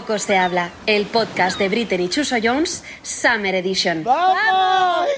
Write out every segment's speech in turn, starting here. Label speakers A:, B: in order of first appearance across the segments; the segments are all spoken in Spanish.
A: Poco se habla, el podcast de Britney y Chuso Jones, Summer Edition. ¡Vamos!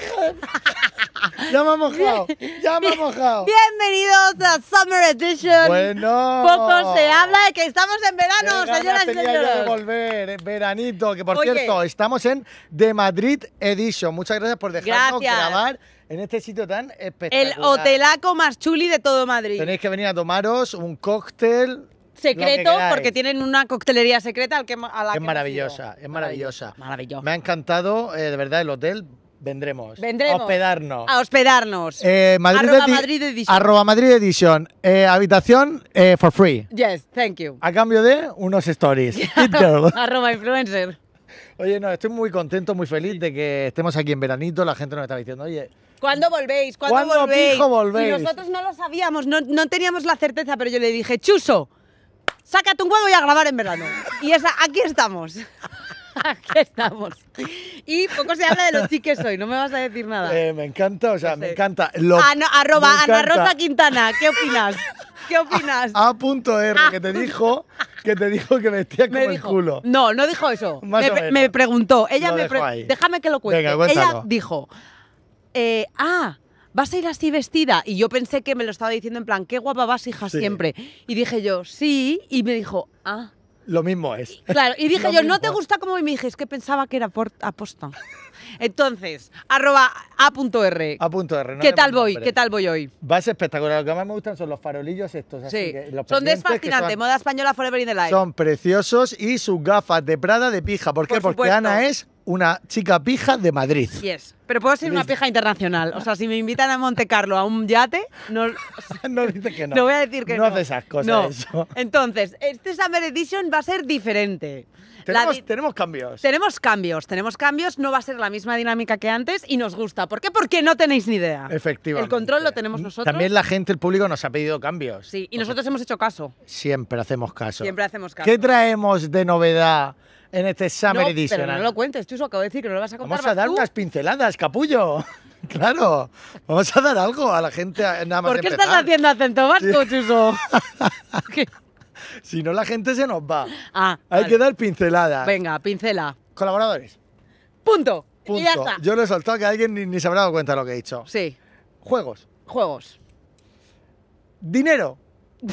A: ya me ha
B: mojado, ya me ha mojado. Bienvenidos a Summer Edition. Bueno. Poco se habla de que estamos en verano, señoras y señores. Yo de
C: volver, eh, veranito, que por cierto, estamos en The Madrid Edition. Muchas gracias por dejarnos grabar en este sitio tan espectacular. El hotelaco
B: más chuli de todo Madrid. Tenéis
C: que venir a tomaros un cóctel,
B: secreto porque tienen una coctelería secreta al que, es maravillosa,
C: es maravillosa. Me ha encantado, eh, de verdad, el hotel. Vendremos. A hospedarnos. A
B: hospedarnos. Eh, Madrid Edition.
C: Madrid eh, habitación for free.
B: Yes, thank you.
C: A cambio de unos stories.
B: arroba influencer. Oye,
C: no, estoy muy contento, muy feliz de que estemos aquí en veranito. La gente nos está diciendo, oye,
B: ¿Cuándo volvéis? ¿Cuándo, volvéis? volvéis? Y nosotros no lo sabíamos, no, no, teníamos la certeza, pero yo le dije, Chuso, sácate un huevo y a grabar en verano. Y esa, aquí estamos. Aquí estamos. Y poco se habla de los
C: chiques hoy, no me vas a decir nada. Eh, me encanta, o sea, me encanta.
B: Lo, ah, Rosa Quintana, ¿qué opinas? ¿Qué opinas? A.R, a. que te ah. dijo que te dijo que vestía como me culo. No, no dijo eso. Me, me, preguntó. Ella me Déjame que lo cuente. Ella dijo, eh, ah, vas a ir así vestida. Y yo pensé que me lo estaba diciendo en plan, qué guapa vas, hija, siempre. Y dije yo, sí. Y me dijo, ah. Lo mismo es. claro, y dije yo, no te gusta como me dije, es que pensaba que era aposta. Entonces, arroba a.r. A.r. ¿Qué tal voy? ¿Qué
C: tal voy hoy? Vas espectacular. Lo que más me gustan son los farolillos estos. Así sí. son desfascinantes. Moda
B: española forever in the life. Son
C: preciosos y sus gafas de Prada de pija. ¿Por qué? Porque Ana es una chica pija de Madrid.
B: Yes. Pero puedo ser una pija internacional. O sea, si me invitan a Monte Carlo a un yate, no. no dice que no. No voy a decir que no. No hace esas cosas. Entonces, este Summer Edition va a ser diferente. Tenemos, cambios. Tenemos cambios, tenemos cambios. No va a ser la misma dinámica que antes y nos gusta. ¿Por qué? Porque no tenéis ni idea.
C: Efectivamente. El
B: control lo tenemos nosotros. También la
C: gente, el público nos ha pedido cambios.
B: Sí, y nosotros hemos hecho caso.
C: Siempre hacemos caso. Siempre hacemos caso. ¿Qué traemos de novedad? en este Summer no, Edition. Pero no lo
B: cuentes, tú acabo de decir que no lo vas a contar. Vamos a dar
C: unas pinceladas, capullo. Claro, vamos a dar algo a la gente nada más ¿Por qué estás haciendo
B: acento vasco,
C: Chuso? si no, la gente se nos va. Ah, Hay que dar pinceladas. Venga,
B: pincela. Colaboradores. Punto. Y ya está. Yo
C: lo he soltado que alguien ni, ni, se habrá dado cuenta de lo que he dicho. Sí. Juegos. Juegos. Dinero.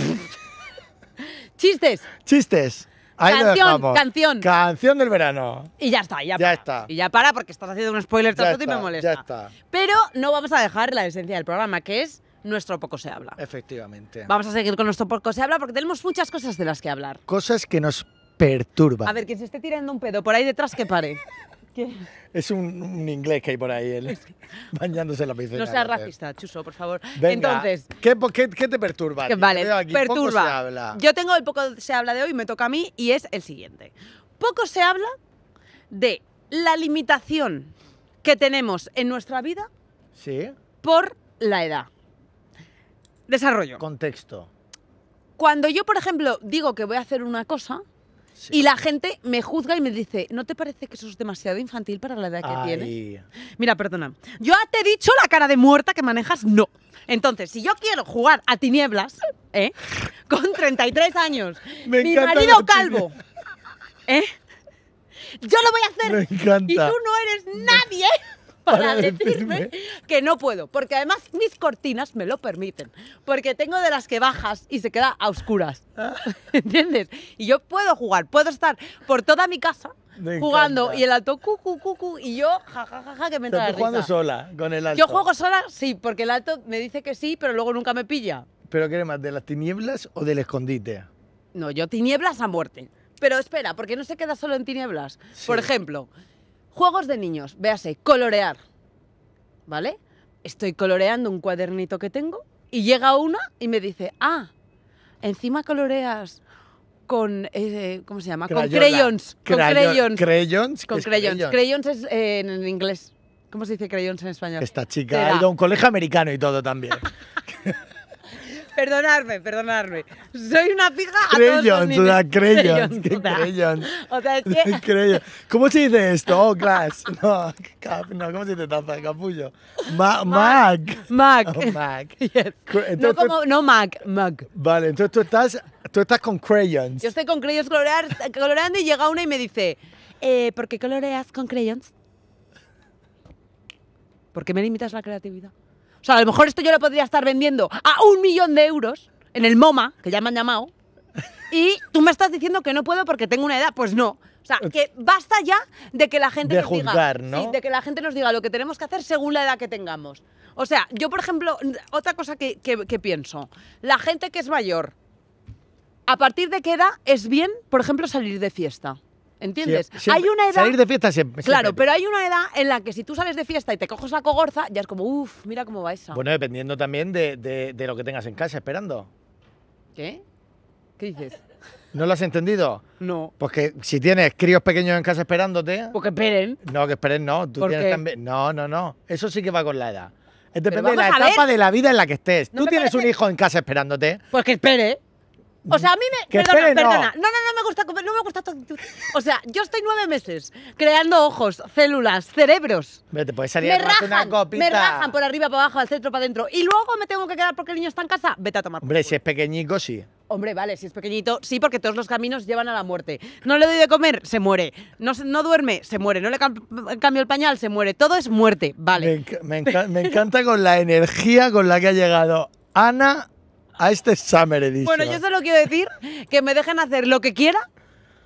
C: Chistes. Chistes canción, canción. Canción del verano.
B: Y ya está, ya, para. está. Y ya para porque estás haciendo un spoiler todo y me molesta. Ya está. Pero no vamos a dejar la esencia del programa, que es nuestro poco se habla. Efectivamente. Vamos a seguir con nuestro poco se habla porque tenemos muchas cosas de las que hablar.
C: Cosas que nos perturban. A ver,
B: quien se esté tirando un pedo por ahí detrás que pare.
C: Es un, inglés que hay por ahí, él, bañándose en la piscina. No seas
B: racista, Chuso, por favor. Entonces,
C: ¿qué, te perturba? vale, perturba. Yo
B: tengo el poco se habla de hoy, me toca a mí, y es el siguiente. Poco se habla de la limitación que tenemos en nuestra vida por la edad. Desarrollo.
C: Contexto.
B: Cuando yo, por ejemplo, digo que voy a hacer una cosa, y la gente me juzga y me dice, ¿no te parece que eso es demasiado infantil para la edad que Ay. tienes? Mira, perdona. Yo te he dicho la cara de muerta que manejas, no. Entonces, si yo quiero jugar a tinieblas, ¿eh? Con 33 años, mi marido calvo, ¿eh? Yo lo voy a hacer. Me encanta. Y tú no eres nadie para decirme que no puedo, porque además mis cortinas me lo permiten, porque tengo de las que bajas y se queda a oscuras, ah. ¿entiendes? Y yo puedo jugar, puedo estar por toda mi casa jugando y el alto cu, cu, cu, cu y yo jajajaja que me entra estás jugando sola
C: con el alto? Yo juego
B: sola, sí, porque el alto me dice que sí, pero luego nunca me pilla.
C: ¿Pero qué más, de las tinieblas o del escondite?
B: No, yo tinieblas a muerte. Pero espera, porque no se queda solo en tinieblas. Por ejemplo, Juegos de niños, véase, colorear. ¿Vale? Estoy coloreando un cuadernito que tengo y llega una y me dice, ah, encima coloreas con eh, ¿cómo se llama? Con crayons, con crayons.
C: Crayons, con crayons. crayons.
B: es eh, en inglés. ¿Cómo se dice crayons en español? Esta
C: chica ha ido a un colegio americano y todo también.
B: Perdonarme, perdonarme. Soy una fija a crayons, todos los crayons, ¿qué
C: crayons?
B: O sea,
C: Crayons. ¿Cómo se dice esto? Oh, glass. No, no, ¿cómo se dice taza? Capullo. Mag. Mag. Mag. no mag, mag. Vale, entonces tú estás, tú estás con
B: crayons. Yo estoy con crayons coloreando y llega una y me dice, eh, ¿por qué coloreas con crayons? ¿Por qué me limitas la creatividad? O sea, a lo mejor esto yo lo podría estar vendiendo a un millón de euros en el MoMA, que ya me han llamado, y tú me estás diciendo que no puedo porque tengo una edad. Pues no. O sea, que basta ya de que la gente nos diga, de que la gente nos diga lo que tenemos que hacer según la edad que tengamos. O sea, yo por ejemplo, otra cosa que pienso, la gente que es mayor, ¿a partir de qué edad es bien, por ejemplo, salir de fiesta? ¿Entiendes? hay una edad. Salir
C: de fiesta siempre, Claro, pero
B: hay una edad en la que si tú sales de fiesta y te coges la cogorza, ya es como, uff, mira cómo va esa. Bueno,
C: dependiendo también de, lo que tengas en casa esperando.
B: ¿Qué? ¿Qué dices?
C: ¿No lo has entendido? No. Porque pues si tienes críos pequeños en casa esperándote. Porque pues esperen. No, que esperen, no. Tú tienes también. No, no, no. Eso sí que va con la edad. Eh, depende de la etapa de la vida en la que estés. Tú tienes un hijo en casa esperándote.
B: Pues que espere. O sea, a mí me. Perdona, perdona. No. no. no, me gusta. comer, No me gusta todo. O sea, yo estoy nueve meses creando ojos, células, cerebros. Pero puedes salir me Me por arriba, para abajo, al centro, para adentro. Y luego me tengo que quedar porque el niño está en casa. Vete a tomar. Hombre,
C: si es pequeñico, sí.
B: Hombre, vale, si es pequeñito, sí, porque todos los caminos llevan a la muerte. No le doy de comer, se muere. No, no duerme, se muere. No le cambio el pañal, se muere. Todo es muerte, vale. me
C: encanta con la energía con la que ha llegado Ana a este Summer Edition. Bueno, yo
B: solo quiero decir que me dejen hacer lo que quiera,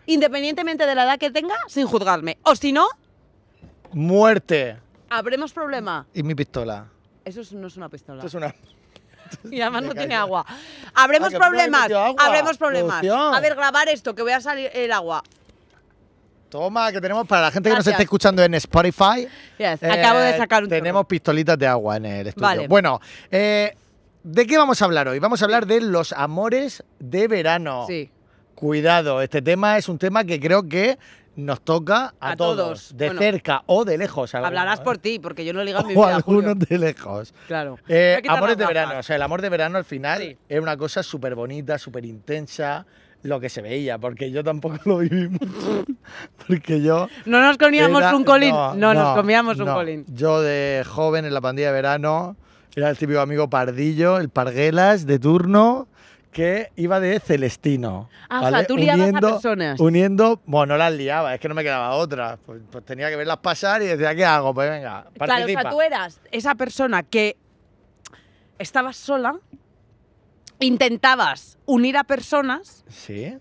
B: independientemente de la edad que tenga, sin juzgarme. O si no,
C: muerte.
B: Habremos problema.
C: Y mi pistola.
B: Eso no es una pistola. es una. Y además no tiene ah, agua. Habremos problemas. Habremos problemas. A ver, grabar esto, que voy a salir el agua.
C: Toma, que tenemos para la gente que nos está escuchando en Spotify.
B: acabo de eh, sacar
C: un Tenemos pistolitas de agua en el estudio. Bueno, eh, ¿De qué vamos a hablar hoy? Vamos a hablar de los amores de verano. Sí. Cuidado, este tema es un tema que creo que nos toca a, todos, de cerca o de lejos. hablarás por
B: ti, porque yo no he ligado mi vida. O algunos
C: de lejos.
B: Claro. Eh, amores de verano,
C: o sea, el amor de verano al final era es una cosa súper bonita, súper intensa lo que se veía, porque yo tampoco lo viví mucho. Porque yo.
B: No nos comíamos
C: un colín. No, nos comíamos un colín. Yo de joven en la pandilla de verano era el típico amigo pardillo, el parguelas de turno, que iba de Celestino.
B: Ah, o sea, tú liabas uniendo, a personas.
C: Uniendo, bueno, no las liaba, es que no me quedaba otra. Pues, pues tenía que verlas pasar y decía, ¿qué hago? Pues venga, participa. Claro, o sea, tú
B: eras esa persona que estabas sola, intentabas unir a personas. Sí.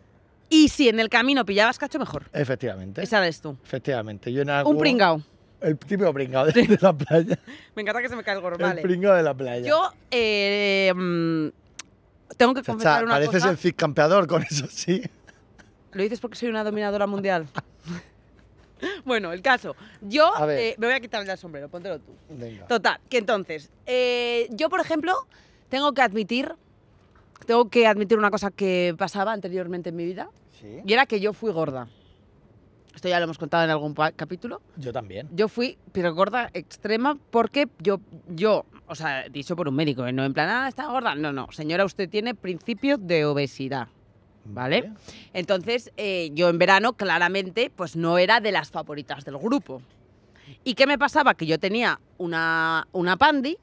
B: Y si en el camino pillabas cacho, mejor.
C: Efectivamente. Esa eres tú. Efectivamente. Yo Un pringao. El típico pringado de, la playa.
B: Me encanta que se me caiga el gorro. El
C: pringado de la playa. Yo
B: eh, mm, tengo que confesar o sea, una pareces el Cid campeador con eso, sí. Lo dices porque soy una dominadora mundial. bueno, el caso. Yo eh, me voy a quitar el sombrero, póntelo tú. Venga. Total, que entonces, eh, yo por ejemplo, tengo que admitir, tengo que admitir una cosa que pasaba anteriormente en mi vida. ¿Sí? Y era que yo fui gorda. Esto ya lo hemos contado en algún capítulo. Yo también. Yo fui pero gorda extrema porque yo, yo, o sea, dicho por un médico, ¿eh? no en plan, ah, está gorda. No, no, señora, usted tiene principios de obesidad. ¿Vale? Entonces, eh, yo en verano, claramente, pues no era de las favoritas del grupo. ¿Y qué me pasaba? Que yo tenía una, una pandi,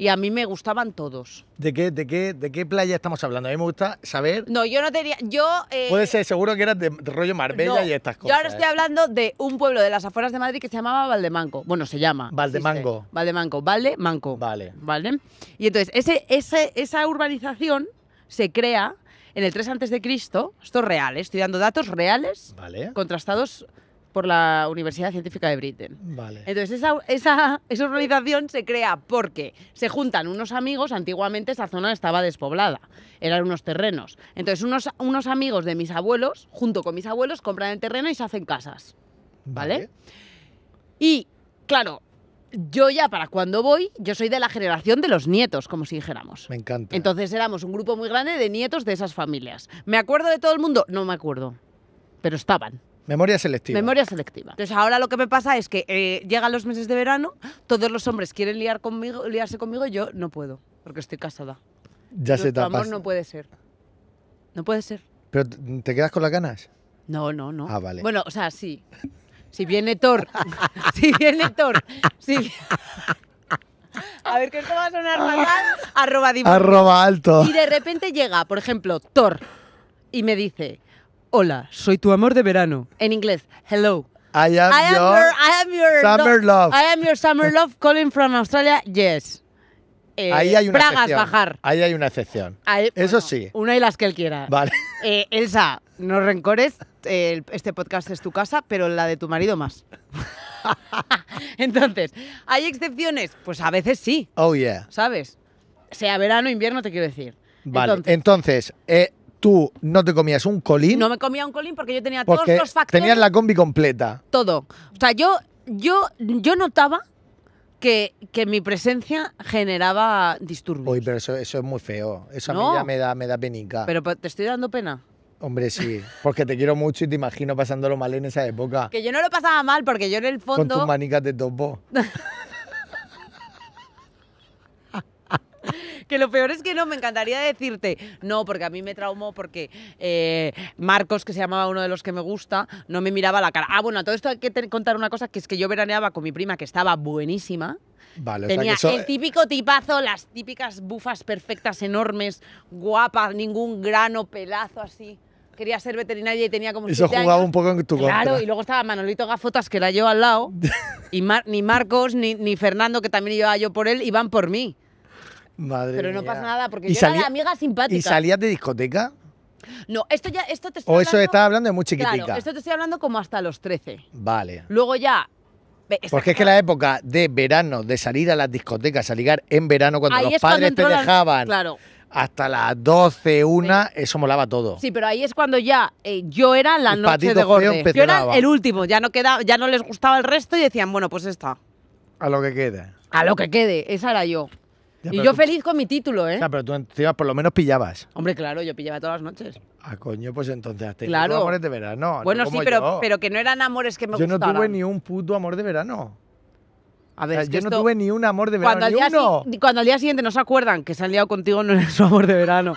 B: y a mí me gustaban todos.
C: ¿De qué, de qué, de qué playa estamos hablando? A mí me gusta saber.
B: No, yo no tenía. Yo, eh, Puede ser,
C: seguro que eras de rollo Marbella y estas cosas. Yo ahora estoy ¿eh?
B: hablando de un pueblo de las afueras de Madrid que se llamaba Valdemanco. Bueno, se llama. Valdemanco. Valdemanco. Valdemanco. Vale. Vale. Y entonces, ese, ese, esa urbanización se crea en el 3 a.C. de Cristo, esto es real, ¿eh? estoy dando datos reales, contrastados por la Universidad Científica de Britain. Vale. Entonces, esa, esa, organización se crea porque se juntan unos amigos, antiguamente esa zona estaba despoblada, eran unos terrenos. Entonces, unos, unos amigos de mis abuelos, junto con mis abuelos, compran el terreno y se hacen casas. vale. Y, claro, yo ya para cuando voy, yo soy de la generación de los nietos, como si dijéramos. Me encanta. Entonces éramos un grupo muy grande de nietos de esas familias. ¿Me acuerdo de todo el mundo? No me acuerdo, pero estaban. Memoria selectiva. Memoria selectiva. Entonces ahora lo que me pasa es que eh, llegan los meses de verano, todos los hombres quieren liar conmigo, liarse conmigo y yo no puedo, porque estoy casada. Ya se amor no puede ser. No puede ser.
C: ¿Pero te quedas con las ganas?
B: No, no, no. Ah, vale. Bueno, o sea, sí. Si viene Thor, si viene Thor, si... A ver, que esto va a sonar fatal. Arroba, arroba alto. Y de repente llega, por ejemplo, Thor y me dice, Hola, soy tu amor de verano. En inglés, hello. I am, your, summer love. I am your summer love calling from Australia. Yes. Eh, Ahí hay una Pragas bajar.
C: Ahí hay una excepción. Eso sí. Una
B: y las que él quiera. Vale. Eh, Elsa, no rencores. este podcast es tu casa, pero la de tu marido más. Entonces, ¿hay excepciones? Pues a veces sí. Oh, yeah. ¿Sabes? Sea verano, invierno, te quiero decir.
C: Vale, entonces, eh, tú no te comías un colín. No me
B: comía un colín porque yo tenía todos los factores. Tenías la
C: combi completa.
B: Todo. O sea, yo, yo, yo notaba que, mi presencia generaba
C: disturbios. Uy, pero eso, es muy feo. Eso a mí ya me da, me da penica. Pero
B: te estoy dando pena.
C: Hombre, sí, porque te quiero mucho y te imagino pasándolo mal en esa época.
B: Que yo no lo pasaba mal porque yo en el fondo... Con tus manicas
C: de
B: que lo peor es que no, me encantaría decirte, no, porque a mí me traumó porque eh, Marcos, que se llamaba uno de los que me gusta, no me miraba la cara. Ah, bueno, todo esto hay que contar una cosa, que es que yo veraneaba con mi prima, que estaba buenísima.
C: Vale, Tenía el
B: típico tipazo, las típicas bufas perfectas, enormes, guapas, ningún grano, pelazo así quería ser veterinaria y tenía como Eso jugaba un poco en tu contra. Claro, y luego estaba Manolito Gafotas, que la yo al lado, y ni Marcos, ni, ni, Fernando, que también iba yo por él, iban por mí.
C: Madre Pero no pasa nada porque yo era amiga simpática. ¿Y salías de discoteca?
B: No, esto ya, te O eso estaba
C: hablando de muy chiquitica. Claro, esto
B: te estoy hablando como hasta los 13. Vale. Luego ya... Porque es que la
C: época de verano, de salir a las discotecas, salir en verano cuando los padres te dejaban Claro. hasta las 12, 1, eso molaba todo.
B: Sí, pero ahí es cuando ya eh, yo era la noche de Yo era el último, ya no queda, ya no les gustaba el resto y decían, bueno, pues está
C: A lo que quede. A lo que
B: quede, esa era yo y yo feliz con mi título, ¿eh? O
C: pero tú por lo menos pillabas.
B: Hombre, claro, yo pillaba todas las noches.
C: Ah, coño, pues entonces has tenido amores de verano. Bueno, sí, pero, pero,
B: que no eran amores que me yo Yo no tuve ni
C: un puto amor de verano.
B: A ver, yo no tuve
C: ni un amor de verano. Cuando, ni al día
B: cuando al día siguiente no se acuerdan que se han liado contigo, no es su amor de verano.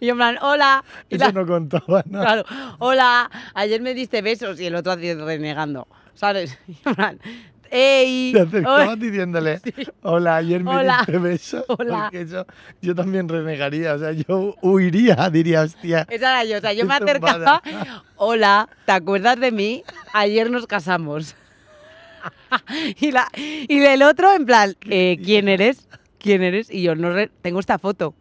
B: Y yo en plan, hola. Eso no
C: contaba, ¿no?
B: Claro, hola, ayer me diste besos y el otro renegando. ¿Sabes? Y en plan, ¡Ey! Te acercabas
C: diciéndole, hola, ayer me diste beso. yo también renegaría, o sea, yo huiría, diría, hostia.
B: Esa era yo, o sea, yo me acercaba, hola, ¿te acuerdas de mí? Ayer nos casamos. y, la, y del otro, en plan, eh, ¿quién eres? ¿Quién eres? Y yo no tengo esta foto.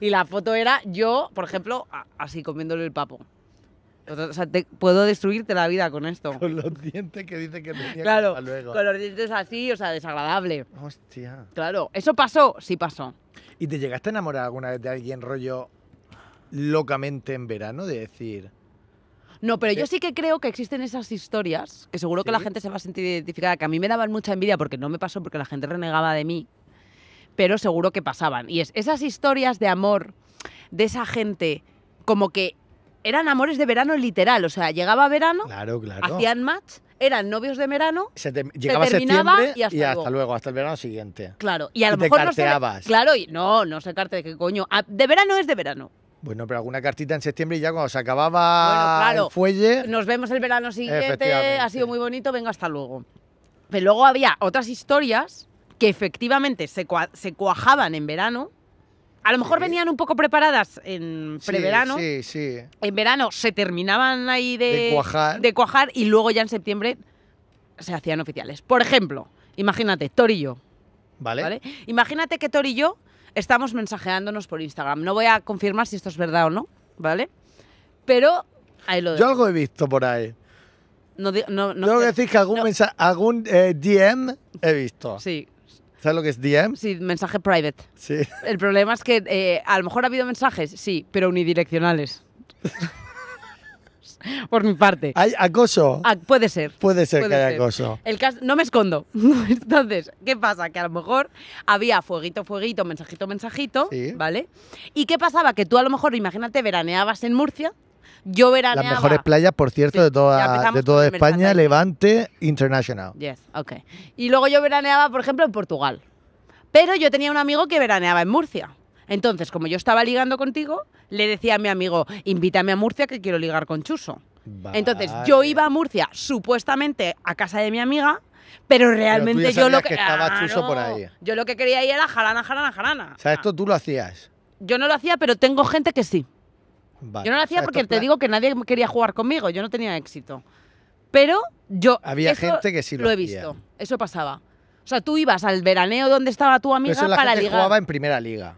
B: y la foto era yo, por ejemplo, así comiéndole el papo. O sea, puedo destruirte la vida con esto. Con los dientes que dice que tenía claro, Con los dientes así, o sea, desagradable. Hostia. Claro, ¿eso pasó? Sí pasó.
C: ¿Y te llegaste a enamorar alguna vez de alguien rollo locamente en verano? De decir.
B: No, pero yo eh, sí que creo que existen esas historias, que seguro que la gente se va a sentir identificada, que a mí me daban mucha envidia porque no me pasó, porque la gente renegaba de mí, pero seguro que pasaban. Y es esas historias de amor de esa gente, como que eran amores de verano literal, o sea, llegaba verano, hacían match, eran novios de verano,
C: se llegaba septiembre y, hasta, luego. hasta, el verano siguiente.
B: Claro, y a lo mejor te carteabas. No claro, y no, no se carte de qué coño, ah, de verano es de verano.
C: Bueno, pero alguna cartita en septiembre y ya cuando
B: se acababa claro, Nos vemos el verano siguiente, ha sido muy bonito, venga, hasta luego. Pero luego había otras historias que efectivamente se cuajaban en verano a lo mejor venían un poco preparadas en preverano. Sí, sí, En verano se terminaban ahí de, de, cuajar. y luego ya en septiembre se hacían oficiales. Por ejemplo, imagínate, Torillo, y yo. ¿Vale? Imagínate que Torillo y yo estamos mensajeándonos por Instagram. No voy a confirmar si esto es verdad o no, ¿vale? Pero ahí lo Yo
C: algo he visto por ahí.
B: No, no, no Tengo que decir que algún, eh, DM he visto. Sí, ¿Sabes lo que es DM? Sí, mensaje private. Sí. El problema es que eh, a lo mejor ha habido mensajes, sí, pero unidireccionales.
C: Por mi parte. ¿Hay acoso?
B: Ah, puede ser. Puede ser que haya acoso. El no me escondo. Entonces, ¿qué pasa? Que a lo mejor había fueguito, fueguito, mensajito, mensajito, ¿vale? ¿Y qué pasaba? Que tú a lo mejor, imagínate, veraneabas en Murcia yo veraneaba. Las mejores
C: playas, por cierto, de toda, de toda España, Levante International.
B: Yes, ok. Y luego yo veraneaba, por ejemplo, en Portugal. Pero yo tenía un amigo que veraneaba en Murcia. Entonces, como yo estaba ligando contigo, le decía a mi amigo, invítame a Murcia que quiero ligar con Chuso. Entonces, yo iba a Murcia, supuestamente a casa de mi amiga, pero realmente yo lo que, estaba Chuso por ahí. Yo lo que quería ir era jarana, jarana, jarana. O
C: sea, esto tú lo hacías.
B: Yo no lo hacía, pero tengo gente que sí yo no lo hacía porque te digo que nadie quería jugar conmigo, yo no tenía éxito. Pero yo. Había gente que sí lo, lo he visto. Eso pasaba. O sea, tú ibas al veraneo donde estaba tu amiga para eso la para gente jugaba en
C: primera liga.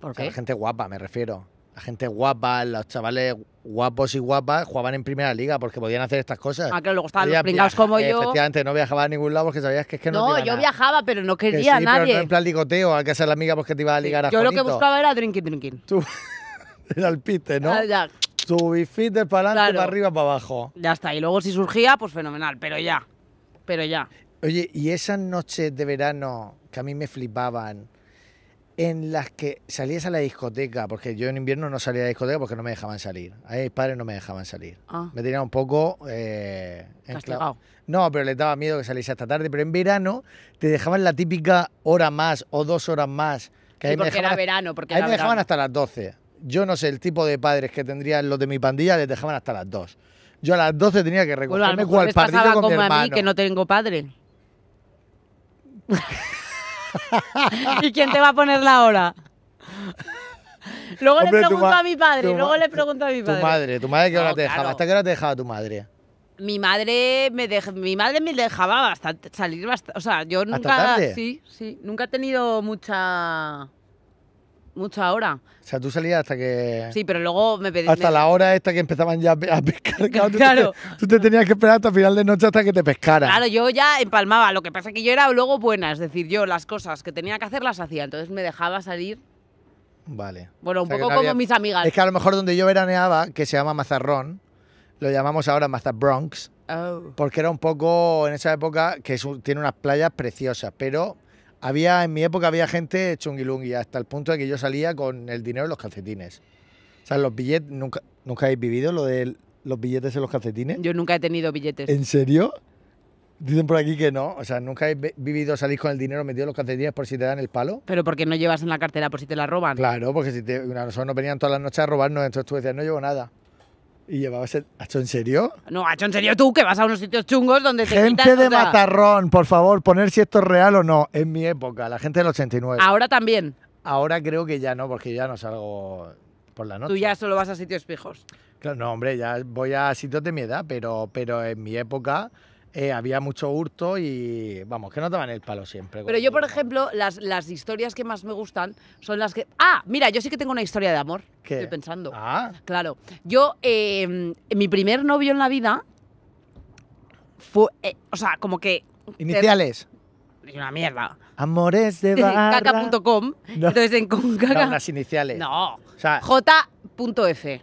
C: ¿Por qué? la gente guapa, me refiero. La gente guapa, los chavales guapos y guapas jugaban en primera liga porque podían hacer estas cosas. Ah, claro,
B: luego estaban los pringados como yo. Efectivamente,
C: no viajaba a ningún lado porque sabías que es que no. No, yo
B: viajaba, pero no quería a nadie. Pero no en
C: plan ligoteo, a que ser la amiga porque pues te iba a ligar sí. a Yo lo que buscaba
B: era drinking, drinking. Tú.
C: el pite, ¿no? Tu ah, ya. bifit de para adelante, para arriba, para abajo.
B: Ya está. Y luego si surgía, pues fenomenal. Pero ya. Pero ya.
C: Oye, y esas noches de verano que a mí me flipaban, en las que salías a la discoteca, porque yo en invierno no salía a la discoteca porque no me dejaban salir. A mis padres no me dejaban salir. Ah. Me tenían un poco... Eh, castigado. No, pero les daba miedo que saliese hasta tarde. Pero en verano te dejaban la típica hora más o dos horas más. Que a mí me era verano. Porque me dejaban hasta las 12 yo no sé el tipo de padres que tendrían los de mi pandilla, les dejaban hasta las 2. Yo a las 12 tenía que recogerme cuál partido con mi hermano. a mí, que
B: no tengo padre. ¿Y quién te va a poner la hora? Luego le pregunto a mi padre, luego le pregunto a mi padre. Tu madre,
C: tu madre qué hora te dejaba, hasta qué hora te dejaba tu madre.
B: Mi madre me mi madre me dejaba bastante salir bastante, o sea, yo nunca sí, sí, nunca he tenido mucha Mucha hora. O
C: sea, tú salías hasta que. Sí,
B: pero luego me Hasta la hora
C: esta que empezaban ya a pescar. Claro. Tú, te, tenías que esperar hasta final de noche hasta que te pescara. Claro,
B: yo ya empalmaba. Lo que pasa es que yo era luego buena. Es decir, yo las cosas que tenía que hacer las hacía. Entonces me dejaba salir. Vale. Bueno, un poco como mis amigas. Es que
C: a lo mejor donde yo veraneaba, que se llama Mazarrón, lo llamamos ahora Mazabronx. Oh. Porque era un poco, en esa época, que tiene unas playas preciosas, pero había en mi época había gente chungilungi hasta el punto de que yo salía con el dinero en los calcetines. O sea, los billetes, ¿nunca, ¿nunca habéis vivido lo de los billetes en los calcetines?
B: Yo nunca he tenido billetes. ¿En serio?
C: Dicen por aquí que no, o sea, nunca habéis vivido salir con el dinero metido en los calcetines por si te dan el palo. Pero porque no llevas en la cartera por si te la roban. Claro, porque si te, nosotros nos venían todas las noches a robarnos, entonces tú decías, no llevo nada. Y llevabas el... en serio?
B: No, hecho en serio tú, que vas a unos sitios chungos donde te Gente de Matarrón,
C: por favor, poner si esto es real o no. En mi época, la gente del 89.
B: Ahora también.
C: Ahora creo que ya no, porque ya no salgo por la noche. Tú
B: ya solo vas a sitios fijos.
C: Claro, no, hombre, ya voy a sitios de mi edad, pero, pero en mi época eh, había mucho hurto y vamos, que no van el palo siempre. Pero yo,
B: por ejemplo, las, las historias que más me gustan son las que... Ah, mira, yo sí que tengo una historia de amor. Estoy pensando. Ah. Claro. Yo, eh, mi primer novio en la vida fue... Eh, o sea, como que... Iniciales. Una mierda.
C: Amores de Caca.com.
B: No. Entonces en con las iniciales. No. O sea, J.F.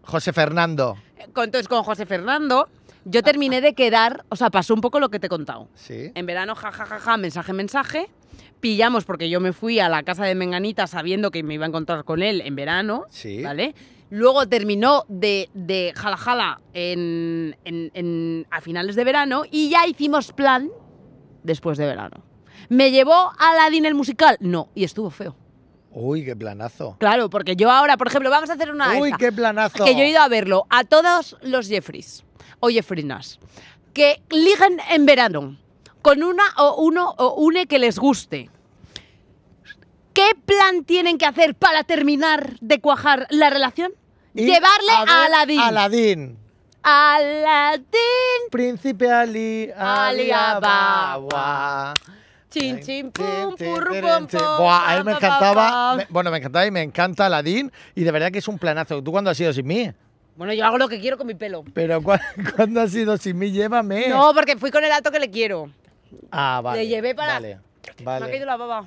C: José Fernando.
B: Eh, entonces con José Fernando yo terminé de quedar, o sea, pasó un poco lo que te he contado. Sí. En verano, jajajaja, mensaje, mensaje. Pillamos porque yo me fui a la casa de Menganita sabiendo que me iba a encontrar con él en verano. Sí. ¿Vale? Luego terminó de, de jala, jala en, en, a finales de verano y ya hicimos plan después de verano. ¿Me llevó a Aladdin el musical? No, y estuvo feo.
C: Uy, qué planazo.
B: Claro, porque yo ahora, por ejemplo, vamos a hacer una. Uy, qué planazo. Que yo he ido a verlo a todos los Jeffries o Jeffrinas que ligan en verano con una o uno o une que les guste. ¿Qué plan tienen que hacer para terminar de cuajar la relación? Llevarle a, Aladín. Aladín. Aladín. Príncipe Ali. Ali Ababa. Chin, chin, pum, pum, pum, a él me encantaba.
C: bueno, me encantaba y me encanta Aladdin. Y de verdad que es un planazo. ¿Tú cuándo has sido sin mí?
B: Bueno, yo hago lo que quiero con mi pelo.
C: Pero ¿cuándo has sido sin mí? Llévame. No,
B: porque fui con el alto que le quiero.
C: Ah, vale. Le llevé para- Vale. Me ha caído
B: la baba.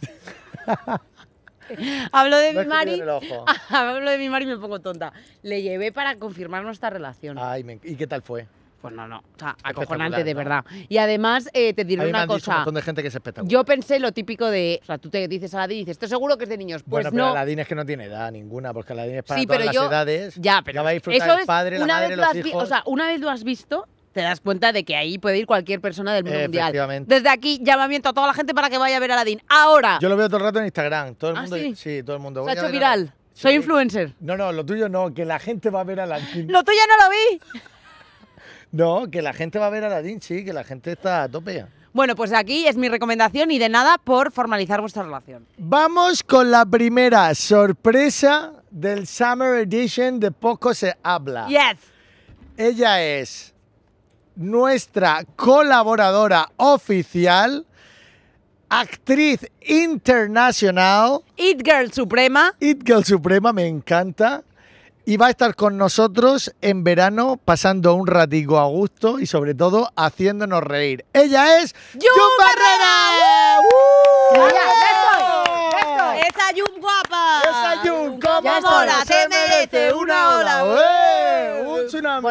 B: Hablo de mi Mari. Hablo de mi Mari y me pongo tonta. Le llevé para confirmar nuestra relación. Ay, ¿y qué tal fue? Pues no, no. O sea, acojonante de verdad. Y además, eh, te diré a una cosa. Dicho un montón de
C: gente que es espectacular. Yo
B: pensé lo típico de. O sea, tú te dices a Aladdin y dices, esto seguro que es de niños. Pues bueno, pero no. Aladín
C: es que no tiene edad ninguna, porque Aladín es para todas las edades. Ya, pero. Ya va a disfrutar es, el padre, la madre, los hijos. o sea,
B: una vez lo has visto, te das cuenta de que ahí puede ir cualquier persona del mundo mundial. Desde aquí, llamamiento a toda la gente para que vaya a ver a Aladdin. Ahora. Yo
C: lo veo todo el rato en Instagram. Todo el ¿Ah, mundo. Sí? sí? todo el mundo. Se ha hecho viral. Soy influencer. No, no, lo tuyo no, que la gente va a ver a Aladdin.
B: Lo tuyo no lo vi.
C: No, que la gente va a ver a din, sí, que la gente está a
B: tope. Bueno, pues aquí es mi recomendación y de nada por formalizar vuestra relación. Vamos
C: con la primera sorpresa del Summer Edition de Poco se habla. Yes. Ella es nuestra colaboradora oficial, actriz internacional. It Girl Suprema. It Girl Suprema, me encanta y va a estar con nosotros en verano pasando un ratico a gusto y sobre todo haciéndonos reír. Ella es
B: Jun Barrera.
A: ¡Uh!
C: Esa
B: Jun guapa. Esa Jun, cómo mola, te merece una ola.
A: ¡Eh! Un tsunami.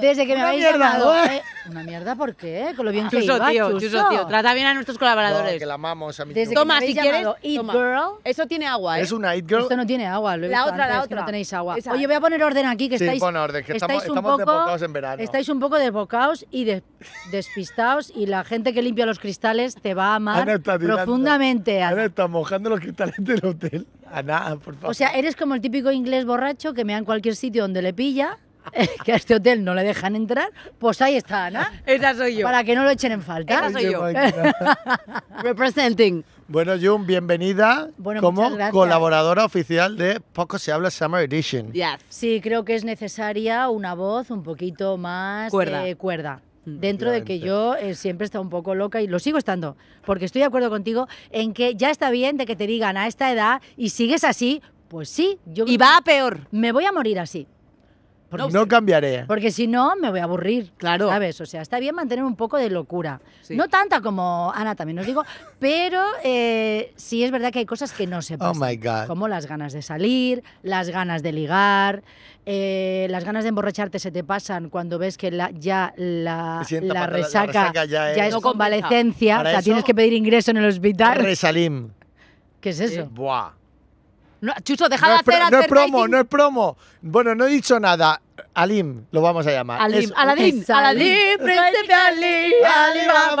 A: Desde que me habéis mierda, ¿eh? Una mierda, ¿por qué? Con lo bien que iba, tío, chuso. tío. Trata bien a nuestros colaboradores. que la amamos a mi Desde Toma, si quieres. Eat Girl. Eso tiene agua, ¿eh? Es una Eat Girl. Esto no tiene agua. la otra, la otra. no tenéis agua. Oye, voy a poner orden aquí, que sí, estáis. Pon orden, estáis estamos, un poco, desbocados en verano. Estáis un poco desbocados y despistados, y la gente que limpia los cristales te va a amar Ana profundamente. Ana.
C: Ana está mojando los cristales del hotel. Ana, por favor. O sea,
A: eres como el típico inglés borracho que mea en cualquier sitio donde le pilla que a este hotel no le dejan entrar, pues ahí está ¿no? Esa soy yo. Para que no lo echen en falta. Esa soy yo. Representing.
C: Bueno, Jun, bienvenida como colaboradora oficial de Poco se habla Summer Edition.
A: Sí, creo que es necesaria una voz un poquito más cuerda. cuerda. Mm, Dentro de que yo eh, siempre he estado un poco loca y lo sigo estando, porque estoy de acuerdo contigo en que ya está bien de que te digan a esta edad y sigues así, pues sí. Yo y va a peor. Me voy a morir así no cambiaré. Porque si no, me voy a aburrir. Claro. ¿Sabes? O sea, está bien mantener un poco de locura. No tanta como Ana también os digo, pero eh, sí es verdad que hay cosas que no se oh pasan. Oh my God. Como las ganas de salir, las ganas de ligar, eh, las ganas de emborracharte se te pasan cuando ves que la, ya la, resaca, ya es, convalecencia. O tienes que pedir ingreso en el hospital. Resalim. ¿Qué es
B: eso? buah. No, deja no de hacer No es promo, no es
C: promo. Bueno, no he dicho nada. Alim, lo vamos a llamar. Alim,
B: aladim, Aladín, es Aladín, Aladín,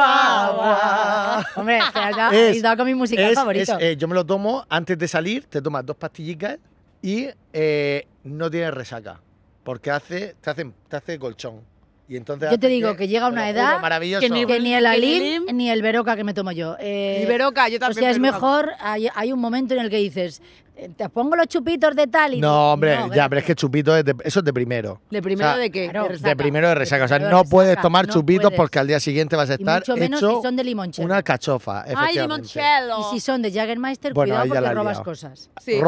B: Alim.
A: Ali, Hombre, te has dado con mi música favorito eh,
C: yo me lo tomo antes de salir, te tomas dos pastillitas y eh, no tienes resaca, porque te hace colchón yo te digo que, llega una edad que ni,
A: el Ali ni el Veroca que me tomo yo. Eh, Veroca, yo también. O sea, es mejor, hay, hay, un momento en el que dices, eh, te pongo los chupitos de tal y... No,
C: hombre, ya, pero es que chupitos, es de, eso es de primero. ¿De primero de qué? de, primero de resaca. O sea, no puedes tomar chupitos porque al día siguiente vas a estar mucho menos hecho si son de limonchelo. una cachofa efectivamente. Ay,
A: limonchelo. Y si son de Jägermeister, cuidado porque robas cosas. Sí.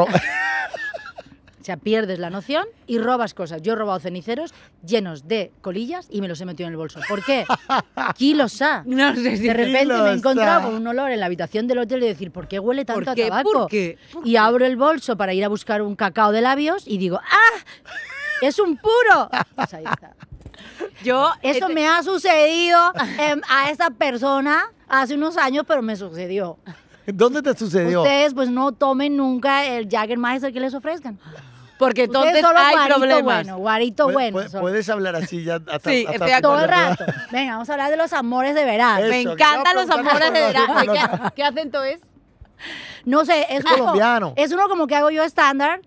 A: sea, pierdes la noción y robas cosas. Yo he robado ceniceros llenos de colillas y me los he metido en el bolso. ¿Por qué? Kilos lo No sé si de repente me he encontrado con un olor en la habitación del hotel y decir, ¿por qué huele tanto a tabaco? Y abro el bolso para ir a buscar un cacao de labios y digo, ¡ah! ¡Es un puro! Pues ahí está. Yo, eso me ha sucedido em, a esa persona hace unos años, pero me sucedió. ¿Dónde te sucedió? Ustedes pues no tomen nunca el Jaggermeister que les ofrezcan porque entonces hay problemas. Bueno, guarito bueno. Puedes,
C: hablar así ya hasta, sí, estoy todo el rato.
A: Venga, vamos a hablar de los amores de verano. me encantan los amores de verano. ¿Qué, acento es? No sé, es, colombiano. es uno como que hago yo estándar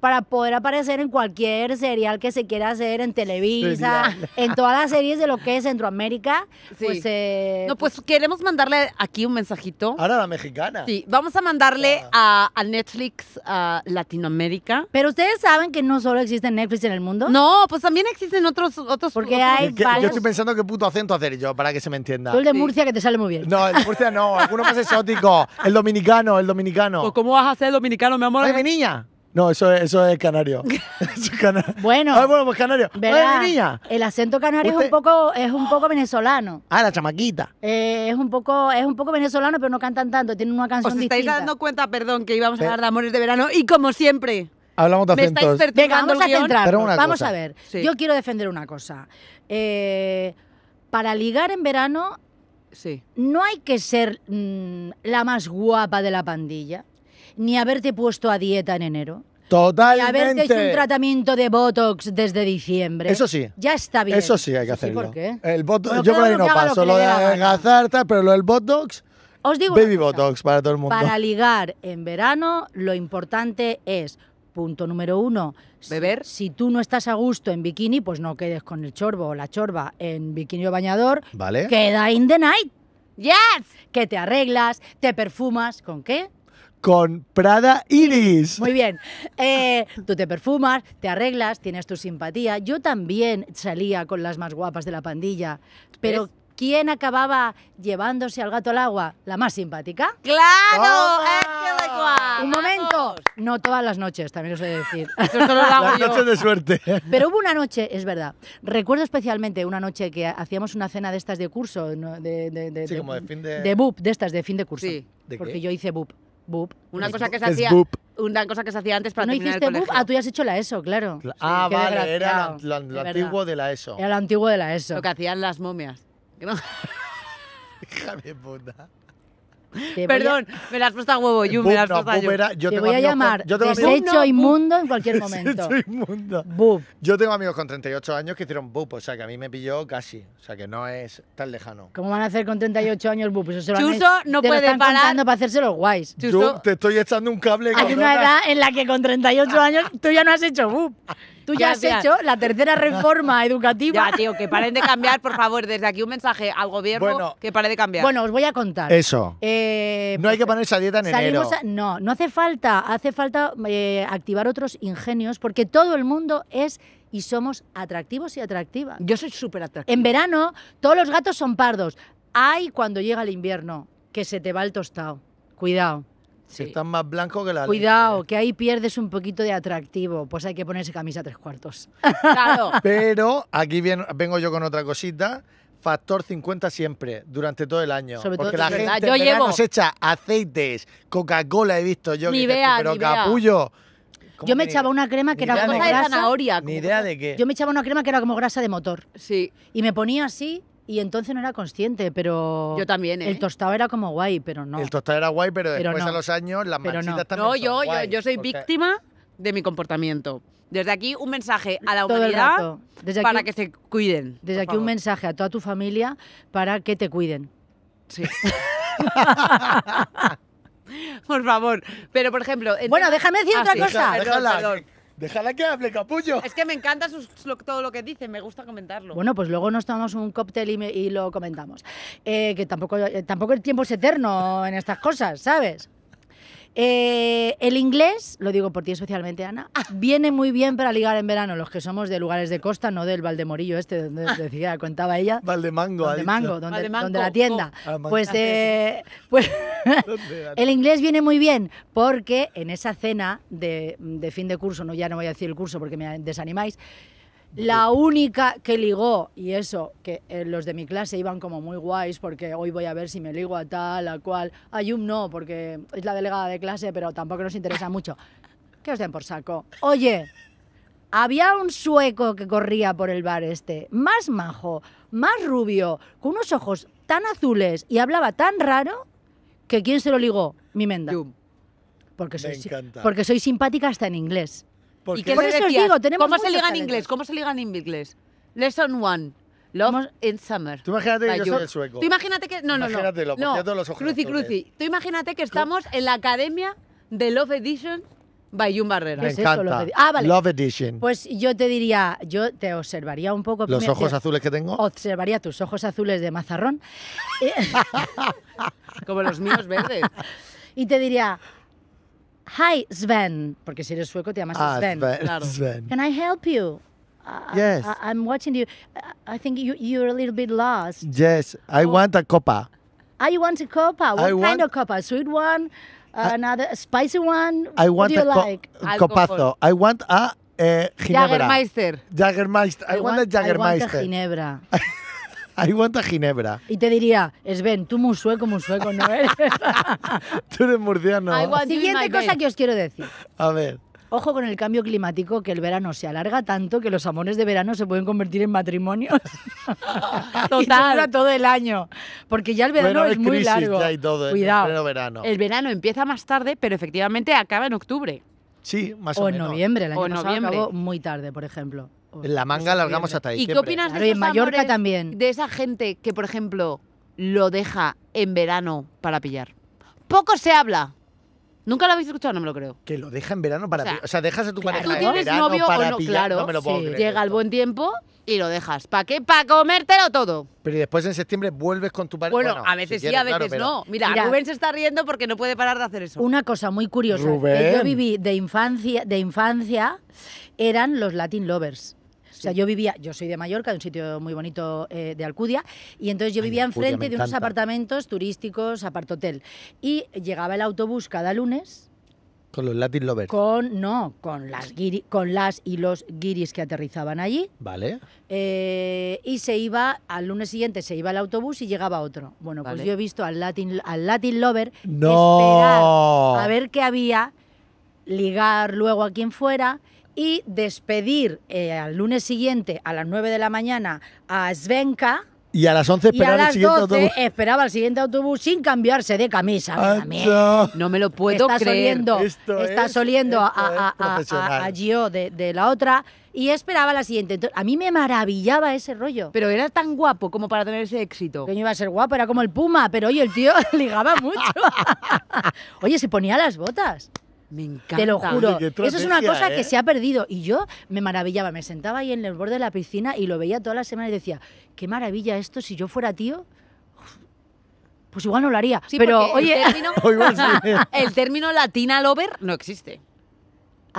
A: para poder aparecer en cualquier serial que se quiera hacer, en Televisa, en todas las series de lo que es Centroamérica. Pues, eh, no, pues, pues queremos mandarle
B: aquí un mensajito. Ahora la mexicana. Sí,
A: vamos a mandarle
B: ah. a, Netflix Latinoamérica. Pero ustedes saben que no solo existe Netflix en el mundo. No, pues también existen otros. otros Porque hay. yo estoy
C: pensando qué puto acento hacer yo para que se me entienda. el de Murcia
B: que te sale muy bien. No, el de
C: Murcia no, alguno más exótico. El dominicano, el dominicano.
A: Pues, ¿Cómo vas a ser dominicano, mi amor? Ay, mi niña.
C: No, eso es, canario.
A: Bueno. Ah, bueno, pues canario. El acento canario es un poco, es un poco venezolano. Ah,
C: la chamaquita.
A: Eh, es un poco, es un poco venezolano, pero no cantan tanto. Tienen una canción distinta. Os estáis dando cuenta, perdón, que íbamos a eh. hablar de amores de verano
B: y como siempre.
A: Hablamos de acentos. vamos a Vamos a ver. Yo quiero defender una cosa. Eh, para ligar en verano, sí. no hay que ser mm, la más guapa de la pandilla ni haberte puesto a dieta en enero.
C: Totalmente. Ni haberte hecho un
A: tratamiento de Botox desde diciembre. Eso sí. Ya está bien. Eso sí
C: hay que hacerlo. qué?
A: El botox, yo por ahí no paso. Lo, de
C: adelgazar, tal, pero lo del Botox... Os digo Baby Botox para todo el mundo. Para
A: ligar en verano, lo importante es, punto número uno, beber. Si, tú no estás a gusto en bikini, pues no quedes con el chorbo o la chorba en bikini o bañador. Vale. Queda in the night. Yes. Que te arreglas, te perfumas. ¿Con qué?
C: con Prada Iris.
A: Muy bien. Eh, tú te perfumas, te arreglas, tienes tu simpatía. Yo también salía con las más guapas de la pandilla, pero... ¿Quién acababa llevándose al gato al agua? ¿La más simpática? ¡Claro! cual! Un momento. No todas las noches, también os he de decir. las noches de suerte. Pero hubo una noche, es verdad. Recuerdo especialmente una noche que hacíamos una cena de estas de curso. De, de, de, sí, como de fin de... De BUP, de estas de fin de curso. Sí. ¿De porque yo hice BUP. Boop. Una cosa que se hacía. Una cosa que se hacía antes para no hiciste boop, ah, tú ya has hecho la ESO, claro. ah, vale, era
C: lo, antiguo de la ESO. Era
A: lo antiguo de la ESO. Lo que hacían las momias.
B: puta. Perdón, me la has puesto a huevo, yo me la has puesto a yo Te voy a llamar con, yo tengo desecho
A: inmundo en cualquier momento.
C: Yo tengo amigos con 38 años que hicieron boop, o sea que a mí me pilló casi, o sea que no es tan lejano.
A: ¿Cómo van a hacer con 38 años boop? Pues eso solo. Chuso no te puede están parar. para hacerse los guays.
C: te estoy echando un cable. Hay una edad
A: en la que con 38 años tú ya no has hecho boop. Tú ah, ya has
C: hecho
B: la tercera reforma educativa. Ya, tío, que paren de cambiar, por favor. Desde aquí un mensaje al
A: gobierno
B: que pare de cambiar.
A: Bueno, os voy a contar. Eso. Eh, no
C: hay que poner esa dieta en enero. A,
A: no, no hace falta. Hace falta eh, activar otros ingenios porque todo el mundo es y somos atractivos y atractivas. Yo soy súper atractiva. En verano todos los gatos son pardos. Hay cuando llega el invierno que se te va el tostado. Cuidado.
C: Si Están más blancos que la Cuidado,
A: que ahí pierdes un poquito de atractivo. Pues hay que ponerse camisa tres cuartos. Claro.
C: Pero aquí vengo yo con otra cosita. Factor 50 siempre, durante todo el año. Sobre Porque todo, la gente echa aceites, Coca-Cola he visto yo. Ni pero capullo.
A: Yo me echaba una crema que era como grasa. De zanahoria, ni idea de qué. Yo me echaba una crema que era como grasa de motor. Sí. Y me ponía así y entonces no era consciente, pero. Yo también, El ¿eh? tostado era como guay, pero no. El
C: tostado era guay, pero, después a los años las
A: pero manchitas no. yo, yo, yo soy víctima
B: de mi comportamiento. Desde aquí un mensaje a la autoridad desde para que se
A: cuiden. Desde aquí un mensaje a toda tu familia para que te cuiden. Sí. por favor.
B: Pero, por ejemplo. Bueno, déjame decir ah, otra cosa. Déjala, Déjala que hable, capullo. Es que me encanta todo lo que dice, me gusta comentarlo. Bueno,
A: pues luego nos tomamos un cóctel y, y lo comentamos. Eh, que tampoco, eh, tampoco el tiempo es eterno en estas cosas, ¿sabes? Eh, el inglés, lo digo por ti especialmente, Ana, ah. viene muy bien para ligar en verano, los que somos de lugares de costa, no del Valdemorillo este, donde ah. decía, contaba ella. Valdemango. Valdemango, donde, Valdemango, donde la tienda. Oh. Ah, pues, eh, pues el inglés viene muy bien porque en esa cena de, fin de curso, no ya no voy a decir el curso porque me desanimáis, la única que ligó, y eso, que eh, los de mi clase iban como muy guays, porque hoy voy a ver si me ligo a tal, a cual. A no, porque es la delegada de clase, pero tampoco nos interesa mucho. Que os den por saco. Oye, había un sueco que corría por el bar este, más majo, más rubio, con unos ojos tan azules y hablaba tan raro, que ¿quién se lo ligó? Mi menda. Porque soy, porque soy simpática hasta en inglés. ¿Y os digo, tenemos ¿Cómo se liga en inglés?
B: ¿Cómo se liga en inglés? Lesson one. Love in summer. Tú imagínate que yo soy el sueco. Tú imagínate que... No, no, no. Imagínatelo, no. no. los ojos cruci, cruci. Tú imagínate que estamos en la academia
A: de Love Edition by Jun Barrera. Me encanta. Love ah, vale. Love Edition. Pues yo te diría, yo te observaría un poco. ¿Los ojos azules que tengo? Observaría tus ojos azules de mazarrón. Como los míos verdes. y te diría, hi, Sven, porque si eres sueco te llamas ah, Sven. Sven. Claro. Sven. Can I help you? Uh, yes. I, am watching you. I think you, you're a little bit lost.
C: Yes, I oh. want a copa.
A: I want a copa. What I kind of copa? A sweet one, uh, I, another spicy one. I want what do you a like? copazo.
C: I want a uh, Ginebra. Jagermeister. Jagermeister. I, I want, want, a Jagermeister. I want a
A: Ginebra.
C: I want Ginebra.
A: Y te diría, Sven, tú muy sueco, muy sueco, ¿no eres?
C: tú eres murciano. Siguiente cosa
A: que os quiero decir. A ver. Ojo con el cambio climático, que el verano se alarga tanto que los amores de verano se pueden convertir en matrimonios. Total. dura todo el año. Porque ya el verano es muy largo. Ya todo, Cuidado. El verano. empieza más tarde, pero
B: efectivamente acaba en octubre.
C: Sí, más o, o en
A: noviembre. la o noviembre. muy tarde, por ejemplo.
C: La manga largamos hasta ahí. ¿Y qué opinas de
B: Mallorca también. De esa gente que, por ejemplo, lo deja en verano para pillar. Poco se habla. ¿Nunca lo habéis escuchado? No me
C: lo creo. Que lo deja en verano para... O sea, o sea dejas a tu pareja en verano novio para o no, me lo puedo sí. Llega
B: el buen tiempo y lo dejas. ¿Para qué? Para comértelo todo.
C: Pero después en septiembre vuelves con tu pareja. Bueno, bueno, a veces sí, a veces no.
A: Mira, Rubén se
B: está riendo porque no puede parar de hacer
A: eso. Una cosa muy curiosa Rubén. yo viví de infancia, de infancia eran los Latin Lovers yo vivía, yo soy de Mallorca, de un sitio muy bonito eh, de Alcudia, y entonces yo vivía enfrente de unos apartamentos turísticos, hotel. Y llegaba el autobús cada lunes.
C: Con los Latin Lover?
A: Con, no, con las, con las y los guiris que aterrizaban allí. Vale. Eh, y se iba, al lunes siguiente se iba el autobús y llegaba otro. Bueno, pues yo he visto al Latin, al Latin Lover esperar a ver qué había, ligar luego a quien fuera y despedir eh, al lunes siguiente a las 9 de la mañana a Svenka.
B: Y a las 11 esperaba y a las el siguiente 12 autobús.
A: Esperaba el siguiente autobús sin cambiarse de camisa.
B: no me lo puedo está creer.
A: está oliendo a, a, a, a, Gio de, de, la otra y esperaba la siguiente. a mí me maravillaba ese rollo. Pero era tan guapo como para tener ese éxito. Que no iba a ser guapo, era como el Puma, pero oye, el tío ligaba mucho. oye, se ponía las botas. Me encanta. Te lo juro. Eso es una cosa que ¿eh? se ha perdido. Y yo me maravillaba. Me sentaba ahí en el borde de la piscina y lo veía todas las semanas y decía, qué maravilla esto. Si yo fuera tío, pues igual no lo haría. pero oye, el término, latina
B: lover no existe.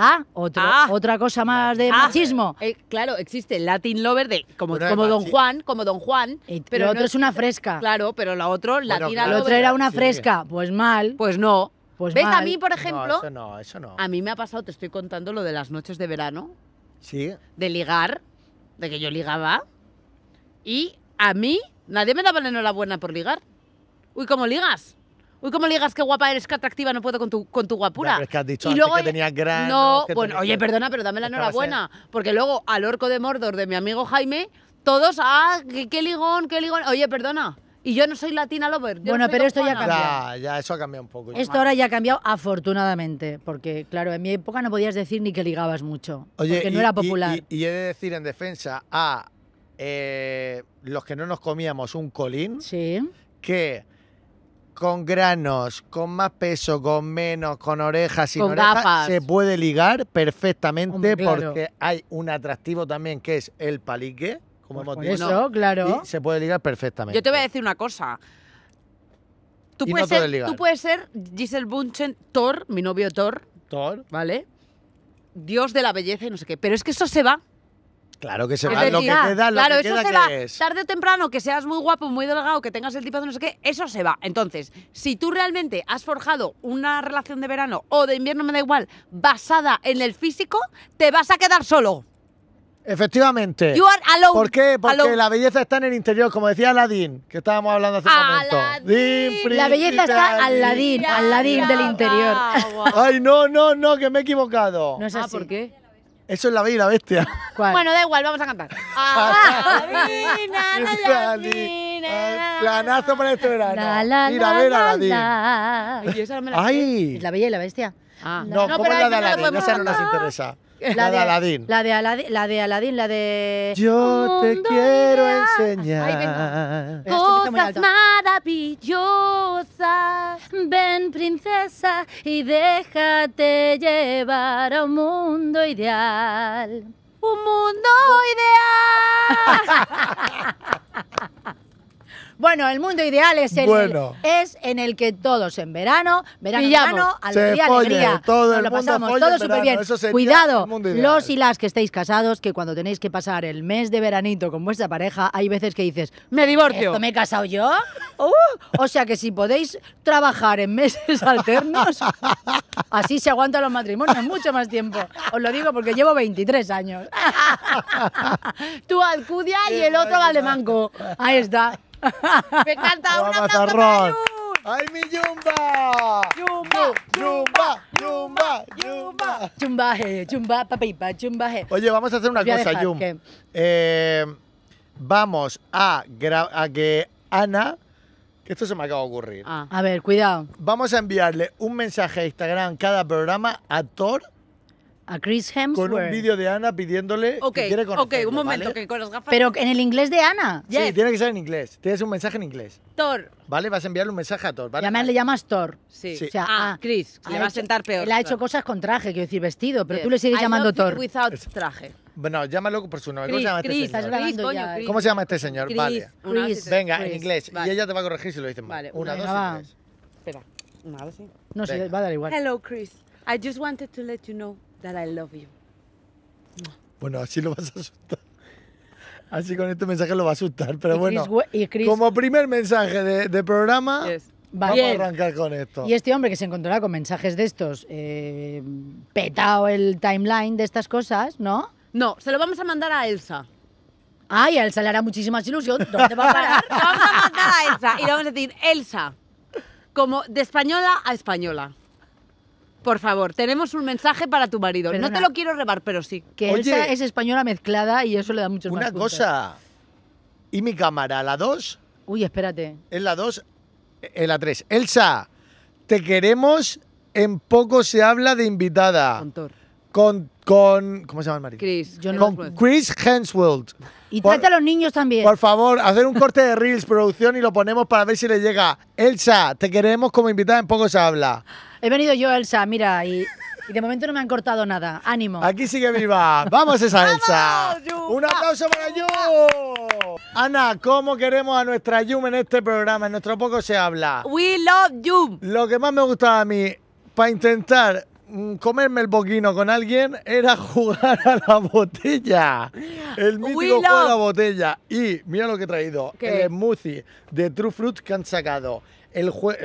A: Ah, ah. otra cosa más de ah, machismo.
B: Eh, claro, existe el Latin Lover de como, como Don Juan, como Don Juan. pero otro es una fresca. Claro, pero la otro, Latina Lover. El otro era una fresca.
A: Pues mal. Pues no. Pues ¿Ves? A mí, por ejemplo. eso
B: no, eso no. A mí me ha pasado, te estoy contando lo de las noches de verano. Sí. De ligar, de que yo ligaba. Y a mí, nadie me daba la enhorabuena por ligar. Uy, ¿cómo ligas? Uy, ¿cómo ligas qué guapa eres, qué atractiva, no puedo con tu, con tu guapura?
C: es que has dicho y luego, que tenías gran. No, bueno, oye, perdona, pero dame la enhorabuena.
B: Porque luego al orco de Mordor de mi amigo Jaime, todos, ah, qué ligón, qué ligón. Oye, perdona. Y yo no soy latina lover.
A: Bueno, pero esto ya ha cambiado.
C: Ya, eso ha cambiado un poco. Esto
A: ahora ya ha cambiado, afortunadamente. Porque, claro, en mi época no podías decir ni que ligabas mucho. porque no era popular.
C: Y, he de decir en defensa a eh, los que no nos comíamos un colín. Que con granos, con más peso, con menos, con orejas, sin orejas, se puede ligar perfectamente porque hay un atractivo también que es el palique.
B: Pues eso, claro. Y se puede ligar perfectamente. Yo te voy a decir una cosa. Tú, puedes, ser, Giselle Bunchen, Thor, mi novio Thor, Thor, ¿vale? Dios de la belleza y no sé qué. Pero es que eso se va.
C: Claro que se va, lo que te da, lo claro, eso se va.
B: Tarde o temprano, que seas muy guapo, muy delgado, que tengas el tipo de no sé qué, eso se va. Entonces, si tú realmente has forjado una relación de verano o de invierno, me da igual, basada en el físico, te vas a quedar solo.
C: Efectivamente. You are ¿Por qué? Porque la belleza está en el interior, como decía Aladdin, que estábamos hablando hace un momento. la belleza está Aladdin, Aladdin del interior. Ay, no, no, no, que me he equivocado. No es ah, ¿por qué? Eso es la bella y la bestia. Bueno,
B: da igual, vamos a cantar.
A: Planazo para este verano. Ir a ver Aladdin. esa me la Ay. la bella y la bestia.
C: Ah. No, no, como pero la de Aladdin, esa no nos interesa. La, de, Aladín. La
A: de Aladín, la de Yo te quiero enseñar. Este Cosas maravillosas. Ven, princesa, y déjate llevar a un mundo ideal. Un mundo ideal. Bueno, el mundo ideal es, el, es en el que todos en verano, verano, verano, alegría, alegría. Nos lo pasamos todo súper bien. Cuidado, los y las que estéis casados, que cuando tenéis que pasar el mes de veranito con vuestra pareja, hay veces que dices, me divorcio. ¿Esto me he casado yo? Uh, o sea que si podéis trabajar en meses alternos, así se aguantan los matrimonios mucho más tiempo. Os lo digo porque llevo 23 años. Tú Alcudia y el otro Valdemanco. Ahí está. Me
B: encanta un aplauso para
A: ¡Ay, mi Yumba! ¡Yumba! ¡Yumba! ¡Yumba! ¡Yumba! Chumbaje, chumba, papipa, chumbaje. Oye, vamos a hacer una cosa, Yum.
C: Eh, vamos a, a que Ana. Esto se me acaba de ocurrir. Ah. A ver, cuidado. Vamos a enviarle un mensaje a Instagram cada programa a Thor a Chris Hemsworth. Con un vídeo de Ana pidiéndole que quiere conocerlo, ok, un momento, que con las gafas. Pero en el inglés de Ana. Sí, tiene que ser en inglés. Tienes un mensaje en inglés. Thor. ¿Vale? Vas a enviarle un mensaje a Thor, ¿vale? Ya le llamas Thor. Sí. Sí. O sea, ah, ah Chris, le va a sentar peor. Él ha hecho
A: cosas con traje, quiero decir, vestido, pero tú le sigues I llamando Thor.
C: Without traje. Bueno, llámalo por su nombre. ¿Cómo se llama este Chris, este señor? Chris. ¿Cómo se llama este señor? Chris. Vale. Chris. Venga, en inglés. Y ella te va a corregir si lo dicen mal. una, dos Espera. Una sí. No sé, va a dar igual.
B: Hello, Chris. I just wanted to let you know that I love you.
C: Bueno, así lo vas a asustar. Así con este mensaje lo va a asustar, pero bueno. como primer mensaje de, programa, vamos a arrancar con esto. Y
A: este hombre que se encontrará con mensajes de estos, eh, petado el timeline de estas cosas, ¿no? No,
B: se lo vamos a mandar a Elsa.
A: Ay, a Elsa le hará muchísimas ilusión. ¿Dónde va a parar? vamos
B: a mandar a Elsa y le vamos a decir, Elsa, como de española a española. Por favor, tenemos un mensaje para tu marido. no te lo quiero rebar, pero sí. Que Elsa es
A: española mezclada y eso le da mucho Una cosa. ¿Y mi cámara? ¿La 2? Uy, espérate.
C: ¿Es la 2? En eh, la 3. Elsa, te queremos. En poco se habla de invitada. Con, con, ¿Cómo se llama el
A: marido? Chris. John con
C: Chris Hemsworth. Y a
A: los niños también. Por
C: favor, hacer un corte de Reels producción y lo ponemos para ver si le llega. Elsa, te queremos como invitada, en poco se habla.
A: He venido yo, Elsa, mira, y, de momento no me han cortado nada. Ánimo. Aquí sigue viva. Vamos esa Elsa.
C: Un aplauso para Yu. Ana, ¿cómo queremos a nuestra Yum en este programa? En nuestro poco se habla. We love you Lo que más me gustaba a mí, para intentar mm, comerme el boquino con alguien era jugar a la botella.
A: El mítico juego la
C: botella. Y mira lo que he traído. ¿Qué? El smoothie de True Fruit que han sacado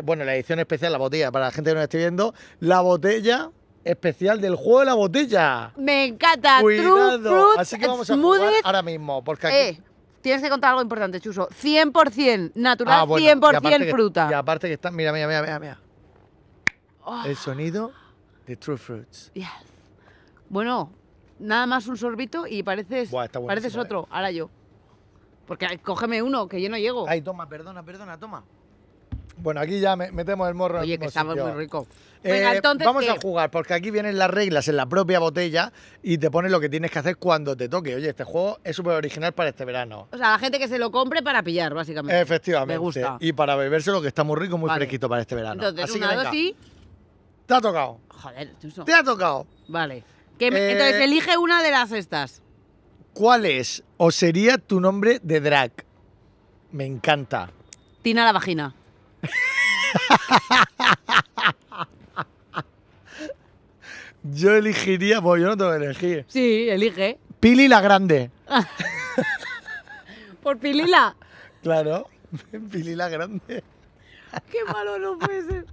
C: bueno, la edición especial, la botella, para la gente que nos esté viendo, la botella especial del juego de la botella.
B: Me encanta. True Fruit Así que vamos a ahora
C: mismo, porque eh,
B: tienes que contar algo importante, Chuso. 100% natural, 100% ah, fruta. y aparte que está, mira, mira, mira, mira. Oh. El sonido de True Fruits. Yes. Bueno, nada más un sorbito y pareces, pareces eh. otro. Ahora yo. Porque cógeme uno, que yo no llego. Ay, toma, perdona, perdona, toma.
C: Bueno, aquí ya metemos el morro. Oye, que estamos muy ricos.
B: Eh, vamos a
C: jugar, porque aquí vienen las reglas en la propia botella y te pones lo que tienes que hacer cuando te toque. Oye, este juego es súper original para este verano.
B: O sea, la gente que se lo compre para pillar, básicamente. Efectivamente. Me gusta.
C: Y para beberse lo que está muy rico, muy fresquito para este verano. Entonces,
B: Te ha tocado. Joder, tú Te ha tocado. Vale. Que, eh, Entonces, elige una de las estas.
C: ¿Cuál es o sería tu nombre de drag? Me encanta.
B: Tina la vagina.
C: Yo elegiría, pues yo no tengo energía. elegir.
B: Sí, elige.
C: Pili la Grande.
B: Por Pilila.
C: Claro, Pilila
B: Grande. Qué malo no puede ser.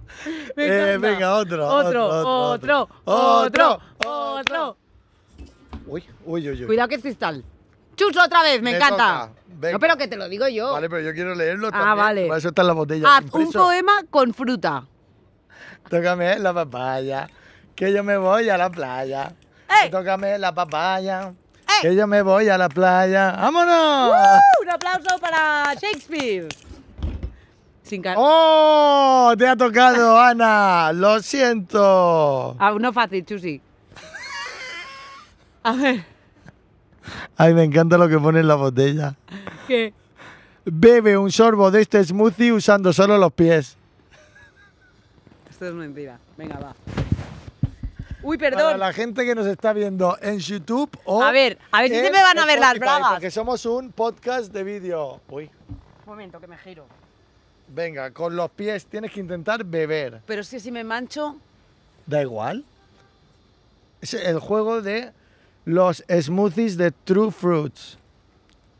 B: Eh, venga, otro. Otro, otro, otro, otro, otro.
C: Uy, uy, uy, uy. Cuidado
B: que es cristal. ¡Chuso otra vez, me, encanta. No, pero que te lo digo yo. Vale,
C: pero yo quiero leerlo ah, también. Ah, vale. Para eso está en la botella. un poema con fruta. Tócame la papaya, que yo me voy a la playa. Tócame la papaya, que yo me voy a la playa. ¡Vámonos!
B: Un aplauso para Shakespeare. Sin ¡Oh! Te ha tocado, Ana. Lo siento. Ah, no fácil, Chusi. A ver. Ay,
C: me encanta lo que pone en la botella. ¿Qué? Bebe un sorbo de este smoothie usando solo los pies.
B: Esto es mentira. Venga, va.
C: Uy, perdón. Para la gente que nos está viendo en YouTube o. A ver, a ver si se me van a ver las bragas. Porque somos un podcast de vídeo. Uy. Un
B: momento, que me giro.
C: Venga, con los pies tienes que intentar beber. Pero
B: es si me mancho.
C: Da igual. Es el juego de los smoothies de True Fruits.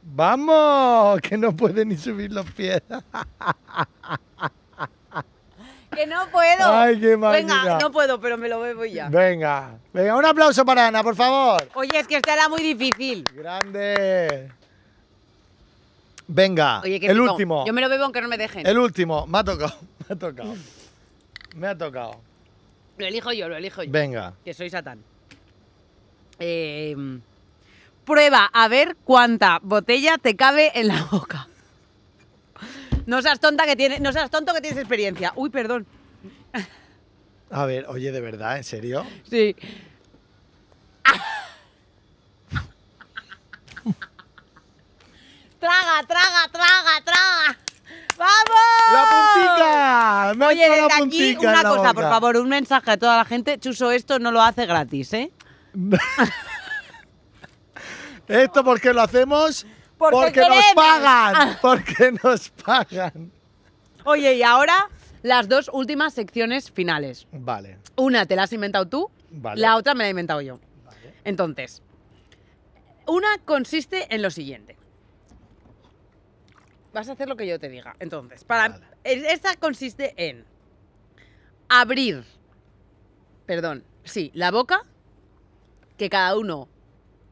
C: ¡Vamos! Que no puede ni subir los pies.
B: que no puedo. Ay, qué venga, no puedo, pero me lo bebo ya.
C: Venga, venga, un aplauso para Ana, por favor.
B: Oye, es que esta muy difícil. Grande.
C: Venga, el último. Yo me
B: lo bebo aunque no me dejen. El
C: último, me ha tocado, me ha tocado.
B: me ha tocado. Lo elijo yo, lo elijo yo. Venga. Que soy Satán.
A: Em,
B: prueba a ver cuánta botella te cabe en la boca. No seas tonta que tienes, no seas tonto que tienes experiencia. Uy, perdón.
C: A ver, oye, de verdad, ¿en serio?
B: Sí. traga, traga, traga, traga. ¡Vamos! ¡La puntica! Me Oye, desde aquí una cosa, por favor, un mensaje a toda la gente. Chuso, esto no lo hace gratis, ¿eh? Esto porque lo hacemos porque, nos pagan, ah. porque nos pagan. Oye, y ahora las dos últimas secciones finales. Vale. Una te la has inventado tú, la otra me la he inventado yo. Vale. Entonces, una consiste en lo siguiente. Vas a hacer lo que yo te diga. Entonces, para e, esta consiste en abrir, perdón, sí, la boca que cada uno.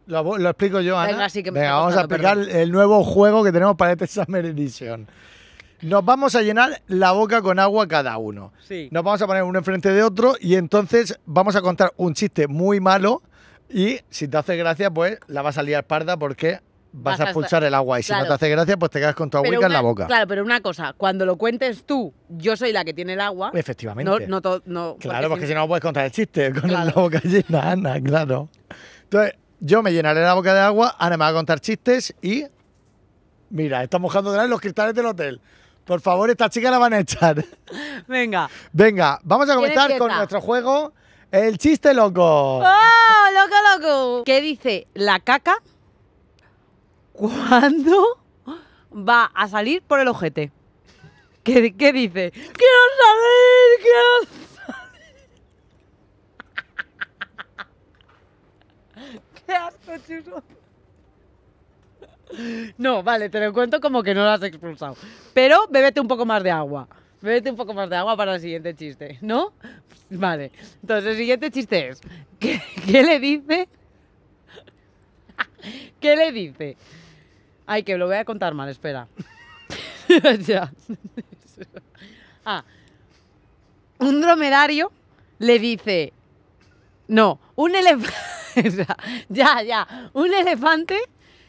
C: Lo, explico yo, Ana. Venga,
B: que
A: vamos a explicar
C: el nuevo juego que tenemos para este Summer Edition. Nos vamos a llenar la boca con agua cada uno. Nos vamos a poner uno enfrente de otro y entonces vamos a contar un chiste muy malo y si te hace gracia, pues la vas a liar parda porque vas, a expulsar el agua y si no te hace gracia, pues te quedas con tu agua en la boca. Claro,
B: pero una cosa, cuando lo cuentes tú, yo soy la que tiene el agua. Efectivamente. claro, porque, si no
C: puedes contar el chiste con la boca llena, Ana, claro. Entonces, yo me llenaré la boca de agua, Ana me va a contar chistes y. Mira, está mojando de los cristales del hotel. Por favor, esta chica la van a echar.
B: Venga.
C: Venga, vamos a comenzar con nuestro juego
B: El chiste loco. ¡Oh, loco, loco! ¿Qué dice la caca? ¿cuándo va a salir por el ojete? ¿Qué, dice? ¡Quiero salir! ¡Quiero salir! ¡Qué asco, chulo! No, vale, te lo cuento como que no lo has expulsado. Pero bébete un poco más de agua. Bébete un poco más de agua para el siguiente chiste, ¿no? Vale. Entonces, el siguiente chiste es: qué le dice? ¿Qué le dice? Ay, que lo voy a contar mal, espera. ah. Un dromedario le dice. No, un elefante. ya, ya. Un elefante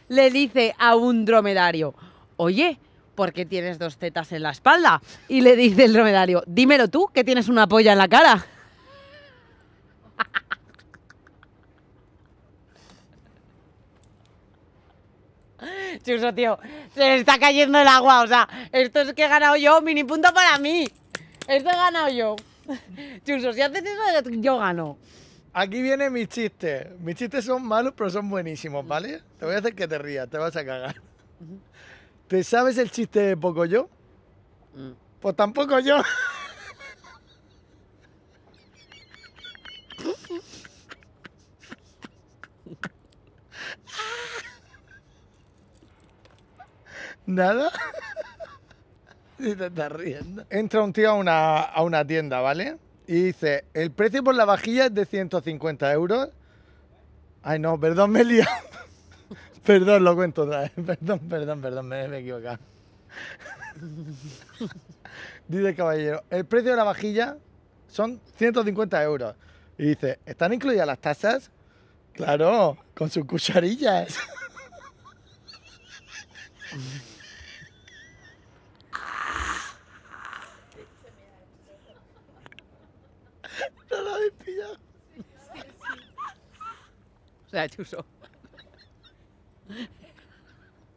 B: le dice a un dromedario: Oye, ¿por qué tienes dos tetas en la espalda? Y le dice el dromedario: Dímelo tú, que tienes una polla en la cara. Chuso, tío, se está cayendo el agua. O sea, esto es que he ganado yo. Mini punto para mí. Esto he ganado yo. Chuso, si haces eso, yo gano.
C: Aquí viene mis chistes, Mis chistes son malos, pero son buenísimos, ¿vale? Te voy a hacer que te rías, te vas a cagar. ¿Te sabes el chiste de poco yo mm. Pues tampoco yo. ¿Nada? y te estás riendo. Entra un tío a una, tienda, ¿vale? Y dice, el precio por la vajilla es de 150 euros. Ay, no, perdón, me he perdón, lo cuento otra vez. Perdón, perdón, perdón, me, he equivocado. dice el caballero, el precio de la vajilla son 150 euros. Y dice, ¿están incluidas las tasas? Claro, con sus cucharillas.
B: sea,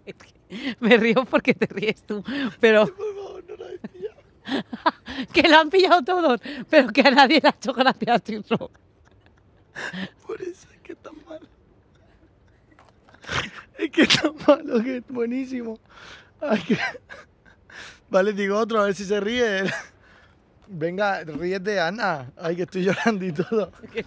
B: Es que me río porque te ríes tú, pero... que la han pillado todos, pero que a nadie le ha hecho gracia chuso
C: Por eso es que tan mal. Es que tan malo que es buenísimo. Vale, digo otro, a ver si se ríe. Venga, ríete de Ana. Ay, que estoy llorando y todo.
B: Que,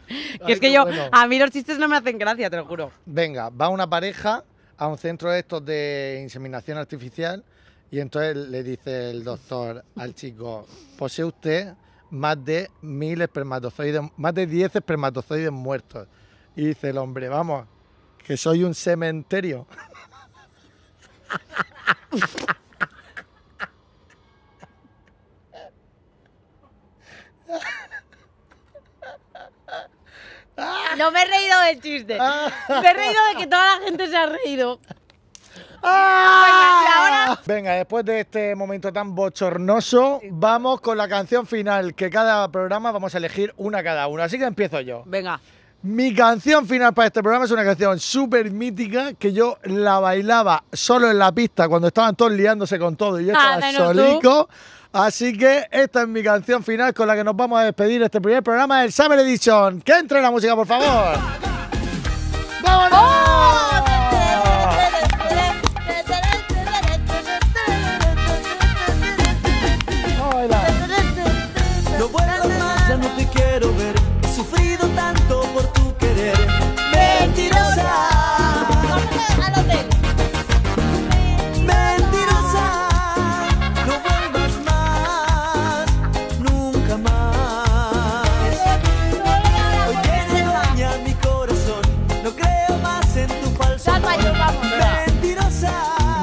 B: es que yo, a mí los chistes no me hacen gracia, te lo juro.
C: Venga, va una pareja a un centro de estos de inseminación artificial y entonces le dice el doctor al chico, posee pues usted más de mil espermatozoides, más de 10 espermatozoides muertos. Y dice el hombre, vamos, que soy un cementerio.
B: No me he reído del chiste. Ah. Me he reído de que toda la gente se ha reído.
C: Ah. Venga, después de este momento tan bochornoso, vamos con la canción final, que cada programa vamos a elegir una cada uno. Así que empiezo yo. Venga. Mi canción final para este programa es una canción súper mítica que yo la bailaba solo en la pista cuando estaban todos liándose con todo y yo estaba ah, solico. Así que esta es mi canción final con la que nos vamos a despedir este primer programa del Summer Edition. ¡Que entre la música, por favor!
A: ¡Vámonos! ¡Oh!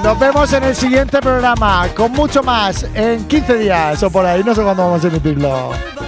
C: Nos vemos en el siguiente programa con mucho más en 15 días o por ahí, no sé cuándo vamos a emitirlo.